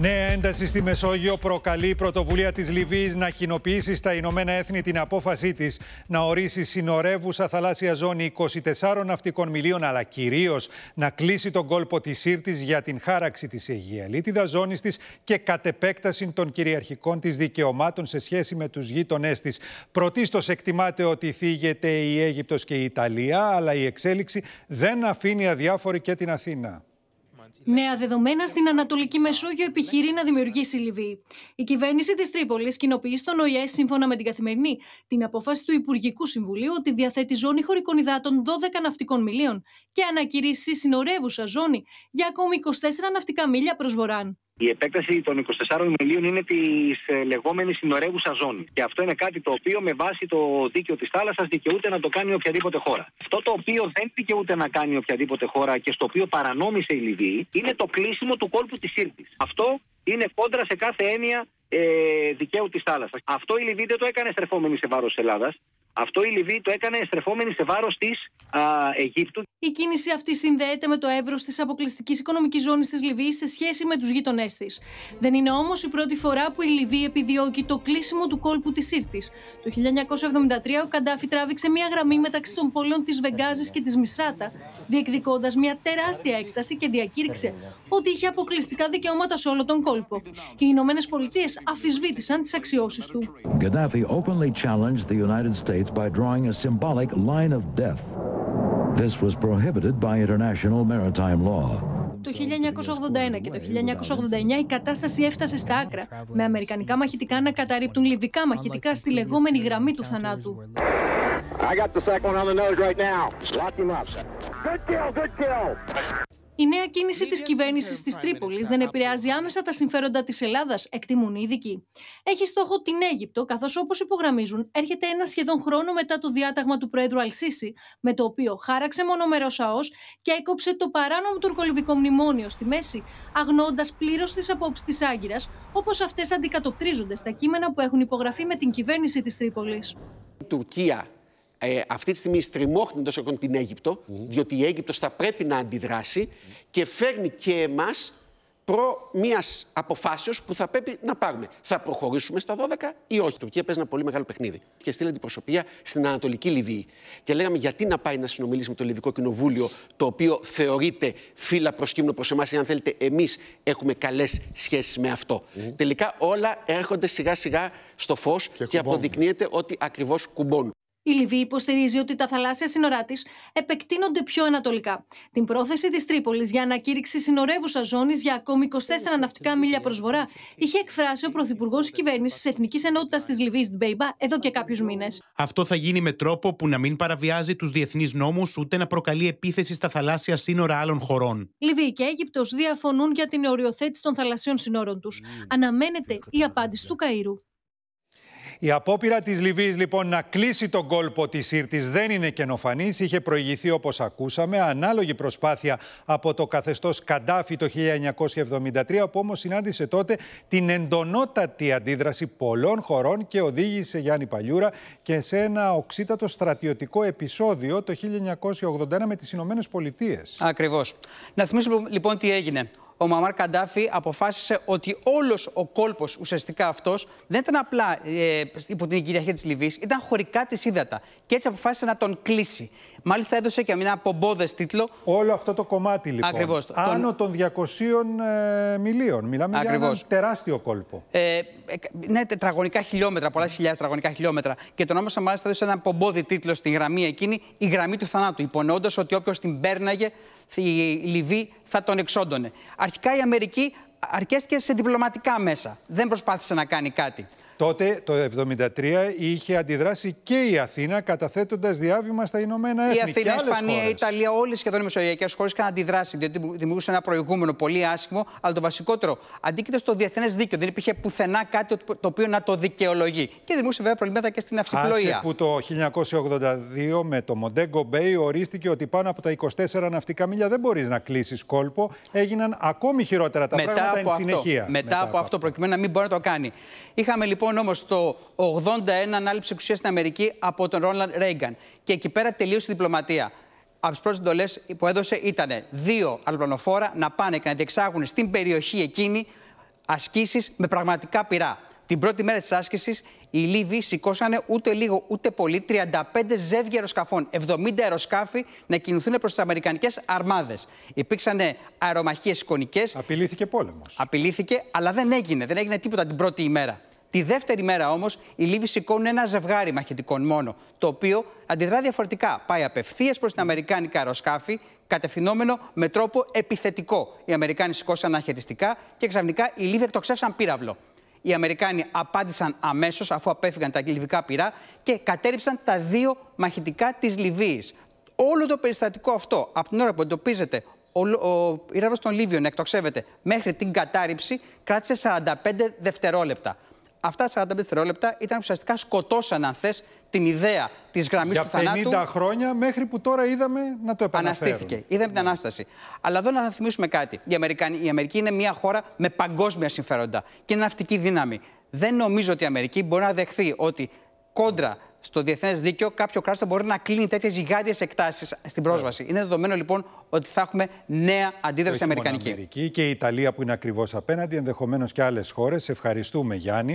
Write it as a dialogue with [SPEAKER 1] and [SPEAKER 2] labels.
[SPEAKER 1] Νέα ένταση στη Μεσόγειο προκαλεί η πρωτοβουλία της Λιβύης να κοινοποιήσει στα Ηνωμένα Έθνη την απόφασή της να ορίσει συνορεύουσα θαλάσσια ζώνη 24 ναυτικών μιλίων αλλά κυρίως να κλείσει τον κόλπο της Σύρτης για την χάραξη της Αιγιαλίτιδας ζώνης της και κατ' επέκταση των κυριαρχικών της δικαιωμάτων σε σχέση με τους γείτονές της. Πρωτίστως εκτιμάται ότι θίγεται η Αίγυπτος και η Ιταλία αλλά η εξέλιξη δεν αφήνει αδιάφορη και την Αθήνα.
[SPEAKER 2] Ναι. Νέα δεδομένα στην Ανατολική Μεσόγειο επιχειρεί να δημιουργήσει η Λιβύη. Η κυβέρνηση της Τρίπολης κοινοποιεί στον ΟΗΕ, σύμφωνα με την καθημερινή, την απόφαση του Υπουργικού Συμβουλίου ότι διαθέτει ζώνη χωρικών υδάτων 12 ναυτικών μιλίων και ανακηρύσσει συνορεύουσα ζώνη για ακόμη 24 ναυτικά μίλια προς Βοράν.
[SPEAKER 3] Η επέκταση των 24 μιλίων είναι της ε, λεγόμενης συνορεύουσα ζώνη. Και αυτό είναι κάτι το οποίο με βάση το δίκαιο της θάλασσας δικαιούται να το κάνει οποιαδήποτε χώρα. Αυτό το οποίο δεν δικαιούται να κάνει οποιαδήποτε χώρα και στο οποίο παρανόμησε η Λιβύη είναι το κλείσιμο του κόλπου της Σύρτης. Αυτό είναι κόντρα σε κάθε έννοια ε, δικαίου της θάλασσας. Αυτό η Λιβύη δεν το έκανε στρεφόμενη σε βάρος Ελλάδας. Αυτό η Λιβύη το έκανε στρεφόμενη σε βάρος της Αιγύπτου.
[SPEAKER 2] Η κίνηση αυτή συνδέεται με το εύρος της αποκλειστικής οικονομικής ζώνης της Λιβύης σε σχέση με τους γείτονέ της. Δεν είναι όμως η πρώτη φορά που η Λιβύη επιδιώκει το κλείσιμο του κόλπου της Ήρτη. Το 1973 ο Καντάφη τράβηξε μια γραμμή μεταξύ των πόλεων της Βεγγάζης και της Μισράτα, διεκδικώντας μια τεράστια έκταση και διακήρυξε ότι είχε αποκλειστικά δικαιώματα σε όλο τον κόλπο. Οι Ηνωμένες Πολιτείες αφισβήτησαν τις αξιώσεις του.
[SPEAKER 1] States by drawing a symbolic line of death. This was prohibited by international maritime law.
[SPEAKER 2] Το 1981 και το 1989 η κατάσταση έφτασε στα άκρα, με αμερικανικά μαχητικά να καταρρύπτουν λιβικά μαχητικά στη λεγόμενη γραμμή του θανάτου.
[SPEAKER 3] I got the second one on the nose right now. Lock him up. Good kill, good kill.
[SPEAKER 2] Η νέα κίνηση τη κυβέρνησης της Τρίπολης δεν επηρεάζει άμεσα τα συμφέροντα της Ελλάδας, εκτιμούν οι ειδικοί. Έχει στόχο την Αίγυπτο, καθώς όπως υπογραμμίζουν, έρχεται ένα σχεδόν χρόνο μετά το διάταγμα του Προέδρου Αλσίση, με το οποίο χάραξε μονομερός ΑΟ και έκοψε το παράνομο τουρκολιβικό μνημόνιο στη μέση, αγνώντας πλήρως τις απόψεις της Άγκυρας, όπως αυτές αντικατοπτρίζονται στα κείμενα που έχουν υπογραφεί με την κυβέρνηση της Τρίπολης.
[SPEAKER 1] Τουρκία ε, αυτή τη στιγμή στριμώχνει τόσο την Αίγυπτο, mm. διότι η Αίγυπτος θα πρέπει να αντιδράσει mm. και φέρνει και εμάς προ μιας αποφάσεως που θα πρέπει να πάρουμε. Θα προχωρήσουμε στα 12 ή όχι. Η Τουρκία παίζει ένα πολύ μεγάλο παιχνίδι. Και στείλει την προσωπία στην Ανατολική Λιβύη. Και λέγαμε γιατί να πάει να συνομιλήσει με το Λιβικό Κοινοβούλιο, το οποίο θεωρείται φύλλα κύμνο προς εμάς, ή αν θέλετε, εμείς έχουμε καλές σχέσεις με αυτό. Mm. Τελικά όλα έρχονται σιγά σιγά στο φως και, και αποδεικνύεται ότι ακριβώς κουμπώνουν.
[SPEAKER 2] Η Λιβύη υποστηρίζει ότι τα θαλάσσια σύνορά της επεκτείνονται πιο ανατολικά. Την πρόθεση της Τρίπολης για ανακήρυξη συνορεύουσα ζώνης για ακόμη 24 ναυτικά μίλια βορρά είχε εκφράσει ο Πρωθυπουργός κυβέρνησης της Εθνικής Ενότητας της Λιβύης, Ντμπέιμπα, εδώ και κάποιους μήνες. Αυτό θα γίνει με τρόπο που να μην παραβιάζει τους διεθνείς νόμους ούτε να προκαλεί επίθεση στα θαλάσσια σύνορα άλλων χωρών. Λιβύη και Αίγυπτος διαφωνούν για την οριοθέτηση των θαλασσίων σύνορων τους. Mm. Αναμένεται η απάντηση ναι. του Καΐρου.
[SPEAKER 1] Η απόπειρα της Λιβύης λοιπόν να κλείσει τον κόλπο της Σύρτης δεν είναι καινοφανής. Είχε προηγηθεί όπως ακούσαμε ανάλογη προσπάθεια από το καθεστώς Καντάφη το 1973 που όμως συνάντησε τότε την εντονότατη αντίδραση πολλών χωρών και οδήγησε Γιάννη Παλιούρα και σε ένα οξύτατο στρατιωτικό επεισόδιο το 1981 με τις Ηνωμένες
[SPEAKER 3] Πολιτείες. Ακριβώς. Να θυμίσουμε λοιπόν τι έγινε ο Μαμάρ Καντάφη αποφάσισε ότι όλος ο κόλπος ουσιαστικά αυτός δεν ήταν απλά ε, υπό την κυριαρχία της Λιβύης, ήταν χωρικά της ύδατα. Και έτσι αποφάσισε να τον κλείσει. Μάλιστα έδωσε και μια πομπόδες τίτλο. Όλο αυτό το κομμάτι λοιπόν. Ακριβώς. Άνω
[SPEAKER 1] των 200 ε, μιλίων. Μιλάμε για ένα τεράστιο κόλπο.
[SPEAKER 3] Ε, ε, ναι, τετραγωνικά χιλιόμετρα, πολλά χιλιάδες τετραγωνικά χιλιόμετρα. Και τον όμως μάλιστα έδωσε ένα πομπόδι τίτλο στην γραμμή εκείνη, η γραμμή του θανάτου, υπονοώντας ότι όποιος την πέρναγε η Λιβύη θα τον εξόντωνε. Αρχικά η Αμερική αρκέστηκε σε διπλωματικά μέσα. Δεν προσπάθησε να κάνει κάτι.
[SPEAKER 1] Τότε το 1973 είχε αντιδράσει και η Αθήνα καταθέτοντας διάβημα στα Ηνωμένα Έθνη. Η Αθήνα, η Ισπανία, η
[SPEAKER 3] Ιταλία, όλες σχεδόν οι μεσογειακές χώρες είχαν αντιδράσει, διότι δημιουργούσαν ένα προηγούμενο πολύ άσχημο. Αλλά το βασικότερο, αντίκειται στο διεθνές δίκαιο. Δεν υπήρχε πουθενά κάτι το οποίο να το δικαιολογεί. Και δημιούργησε βέβαια προβλήματα και στην αυσιπλοεία. που
[SPEAKER 1] το 1982 με το Μοντέγκο Μπέι ορίστηκε ότι πάνω από τα 24 ναυτικά μίλια δεν μπορείς να κλείσεις κόλπο. Έγιναν ακόμη χειρότερα τα Μετά πράγματα εν συνεχεία. Μετά, Μετά από, από
[SPEAKER 3] αυτό, προκειμένου να μην μπορεί να το κάνει. Είχαμε λοιπόν λοιπόν όμως το 81 ανάληψη εξουσίας στην Αμερική από τον Ρόναλντ Ρέγκαν. Και εκεί πέρα τελείωσε η διπλωματία. Από τις πρώτες εντολές που έδωσε ήταν δύο αλπλανοφόρα να πάνε και να διεξάγουν στην περιοχή εκείνη ασκήσεις με πραγματικά πειρά Την πρώτη μέρα της άσκησης, οι Λίβοι σηκώσανε ούτε λίγο ούτε πολύ 35 ζεύγια αεροσκαφών, 70 αεροσκάφη να κινηθούν προς τις Αμερικανικές αρμάδες. Υπήρξαν αερομαχίες εικονικές. Απειλήθηκε πόλεμος. Απειλήθηκε, αλλά δεν έγινε. Δεν έγινε τίποτα την πρώτη ημέρα. Τη δεύτερη μέρα όμως, οι Λίβοι σηκώνουν ένα ζευγάρι μαχητικών μόνο, το οποίο αντιδρά διαφορετικά. Πάει απευθείας προς την Αμερικάνικα αεροσκάφη, κατευθυνόμενο με τρόπο επιθετικό. Οι Αμερικάνοι σηκώσαν αναχαιριστικά και ξαφνικά οι Λίβοι εκτοξεύσαν πύραυλο. Οι Αμερικάνοι απάντησαν αμέσως αφού απέφυγαν τα λιβικά πυρά και κατέριψαν τα δύο μαχητικά της Λιβύης. Όλο το περιστατικό αυτό, από την ώρα που εντοπίζεται ο, ο πύραυλος των Λίβιων εκτοξεύεται μέχρι την κατάρριψη, κράτησε 45 δευτερόλεπτα αυτά τα 45 δευτερόλεπτα ήταν ουσιαστικά σκοτώσαν, αν θες, την ιδέα της γραμμής του θανάτου. Για 50
[SPEAKER 1] χρόνια, μέχρι που τώρα είδαμε να το επαναφέρουν. Αναστήθηκε.
[SPEAKER 3] Είδαμε την ναι. ανάσταση. Αλλά εδώ να θυμίσουμε κάτι. Η, η Αμερική είναι μια χώρα με παγκόσμια συμφέροντα και είναι ναυτική δύναμη. Δεν νομίζω ότι η Αμερική μπορεί να δεχθεί ότι κόντρα στο διεθνές δίκαιο, κάποιο κράτος θα μπορεί να κλείνει τέτοιες γιγάντιες εκτάσεις στην ναι. πρόσβαση. Είναι δεδομένο λοιπόν ότι θα έχουμε νέα αντίδραση αμερικανική. Αμερική
[SPEAKER 1] και η Ιταλία που είναι ακριβώς απέναντι, ενδεχομένως και άλλες χώρες. Ευχαριστούμε, Γιάννη.